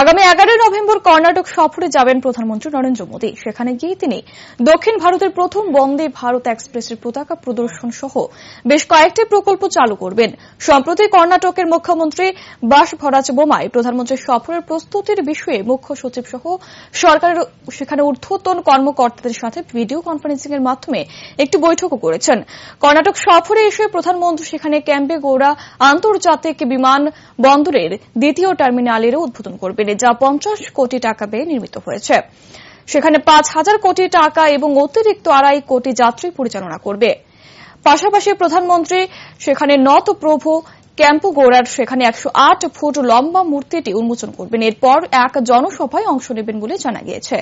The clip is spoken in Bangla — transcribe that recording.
আগামী এগারোই নভেম্বর কর্ণাটক সফরে যাবেন প্রধানমন্ত্রী নরেন্দ্র মোদী সেখানে গিয়ে তিনি দক্ষিণ ভারতের প্রথম বন্দে ভারত এক্সপ্রেসের পতাকা প্রদর্শন সহ বেশ কয়েকটি প্রকল্প চালু করবেন সম্প্রতি কর্ণাটকের মুখ্যমন্ত্রী বাস ভরাজ বোমায় প্রধানমন্ত্রীর সফরের প্রস্তুতির বিষয়ে মুখ্য সচিব সহ সরকারের সেখানে ঊর্ধ্বতন কর্মকর্তাদের সাথে ভিডিও কনফারেন্সিং এর মাধ্যমে একটি বৈঠকও করেছেন কর্ণাটক সফরে এসে প্রধানমন্ত্রী সেখানে ক্যাম্পে গৌড়া আন্তর্জাতিক বিমান বন্দরের দ্বিতীয় টার্মিনালেরও উদ্বোধন করবেন কোম্পানি যা পঞ্চাশ কোটি টাকা ব্যয়ে নির্মিত হয়েছে সেখানে পাঁচ হাজার কোটি টাকা এবং অতিরিক্ত আড়াই কোটি যাত্রী পরিচালনা করবে পাশাপাশি প্রধানমন্ত্রী সেখানে নত প্রভু ক্যাম্পু গোড়ার সেখানে একশো আট ফুট লম্বা মূর্তিটি উন্মোচন করবেন এরপর এক জনসভায় অংশ নেবেন বলে জানা গিয়েছে